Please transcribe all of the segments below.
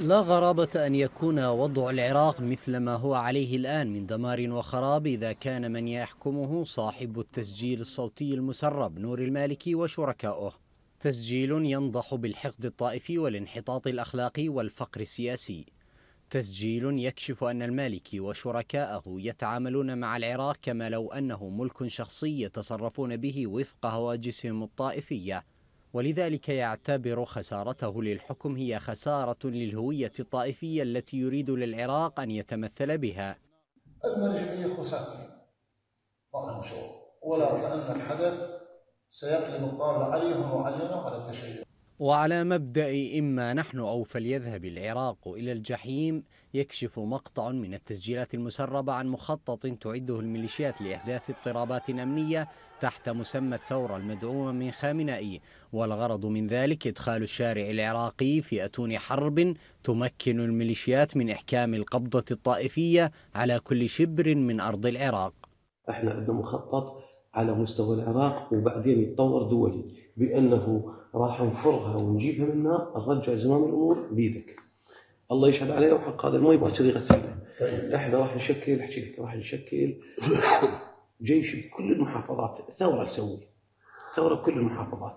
لا غرابة أن يكون وضع العراق مثل ما هو عليه الآن من دمار وخراب إذا كان من يحكمه صاحب التسجيل الصوتي المسرب نور المالكي وشركاؤه تسجيل ينضح بالحقد الطائفي والانحطاط الأخلاقي والفقر السياسي تسجيل يكشف أن المالكي وشركائه يتعاملون مع العراق كما لو أنه ملك شخصي يتصرفون به وفق هواجسهم الطائفية ولذلك يعتبر خسارته للحكم هي خسارة للهوية الطائفية التي يريد للعراق أن يتمثل بها المرجعية خسارة ضمن شغل ولا كأن الحدث سيقلب الطاولة عليهم وعلينا على التشيع وعلى مبدأ إما نحن أو فليذهب العراق إلى الجحيم يكشف مقطع من التسجيلات المسربة عن مخطط تعده الميليشيات لإحداث اضطرابات أمنية تحت مسمى الثورة المدعومة من خامنائي والغرض من ذلك إدخال الشارع العراقي في أتون حرب تمكن الميليشيات من إحكام القبضة الطائفية على كل شبر من أرض العراق احنا عندنا مخطط على مستوى العراق وبعدين يتطور دولي بانه راح نفرها ونجيبها منها نرجع زمام الامور بيدك الله يشهد عليه وحق هذا المي باكر يغسلها احنا راح نشكل احكي لك راح نشكل جيش بكل المحافظات ثوره نسوي ثوره بكل المحافظات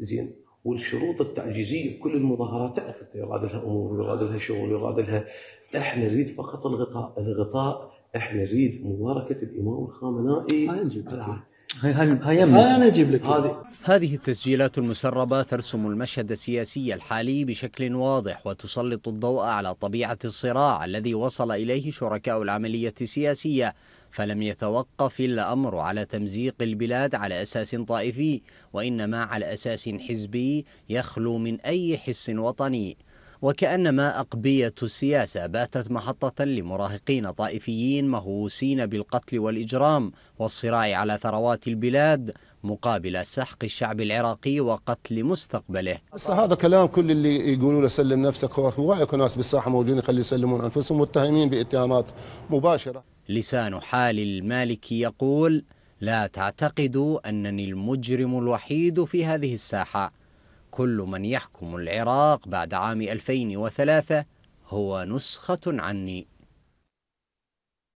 زين والشروط التعجيزيه بكل المظاهرات تعرف انت يراد لها امور يراد لها شغل يراد لها احنا نريد فقط الغطاء الغطاء احنا نريد مباركه الامام الخامنائي ما ينجب هاي انا اجيب لك هذه التسجيلات المسربة ترسم المشهد السياسي الحالي بشكل واضح وتسلط الضوء على طبيعة الصراع الذي وصل إليه شركاء العملية السياسية فلم يتوقف الأمر على تمزيق البلاد على أساس طائفي وإنما على أساس حزبي يخلو من أي حس وطني وكأنما أقبية السياسة باتت محطة لمراهقين طائفيين مهووسين بالقتل والإجرام والصراع على ثروات البلاد مقابل سحق الشعب العراقي وقتل مستقبله هذا كلام كل اللي يقولوا له سلم نفسك هو اكو ناس بالساحه موجودين يخلي يسلمون انفسهم متهمين باتهامات مباشره لسان حال المالكي يقول لا تعتقدوا انني المجرم الوحيد في هذه الساحه كل من يحكم العراق بعد عام 2003 هو نسخة عني